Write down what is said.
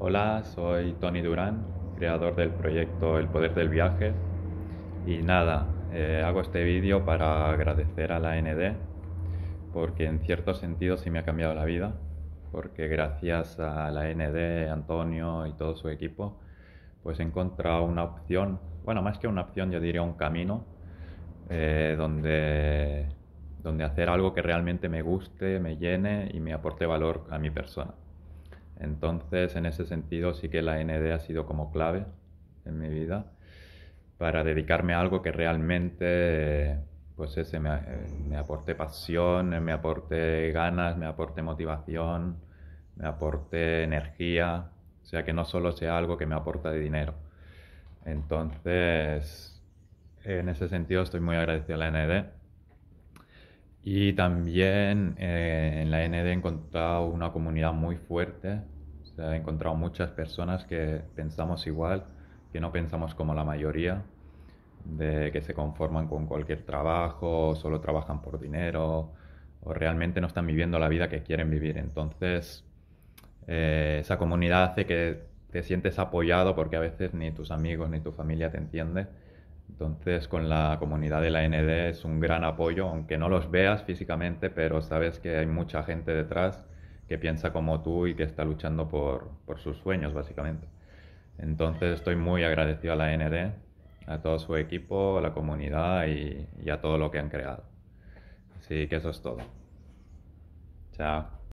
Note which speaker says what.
Speaker 1: Hola, soy Tony Durán, creador del proyecto El Poder del Viaje. Y nada, eh, hago este vídeo para agradecer a la ND, porque en cierto sentido sí me ha cambiado la vida, porque gracias a la ND, Antonio y todo su equipo, pues he encontrado una opción, bueno, más que una opción, yo diría un camino, eh, donde, donde hacer algo que realmente me guste, me llene y me aporte valor a mi persona. Entonces, en ese sentido, sí que la ND ha sido como clave en mi vida para dedicarme a algo que realmente pues me, aporte pasión, me aporte ganas, me aporte motivación, me aporte energía, o sea que no solo sea algo que me aporta de dinero. Entonces, en ese sentido estoy muy agradecido a la ND y también eh, en la ND he encontrado una comunidad muy fuerte, Se sea, he encontrado muchas personas que pensamos igual, que no pensamos como la mayoría, de que se conforman con cualquier trabajo, solo trabajan por dinero, o realmente no están viviendo la vida que quieren vivir. Entonces, eh, esa comunidad hace que te sientes apoyado porque a veces ni tus amigos ni tu familia te entienden entonces, con la comunidad de la ND es un gran apoyo, aunque no los veas físicamente, pero sabes que hay mucha gente detrás que piensa como tú y que está luchando por, sus sueños, básicamente. Entonces, estoy muy agradecido a la ND, a todo su equipo, a la comunidad y, y a todo lo que han creado. Así que eso es todo. Chao.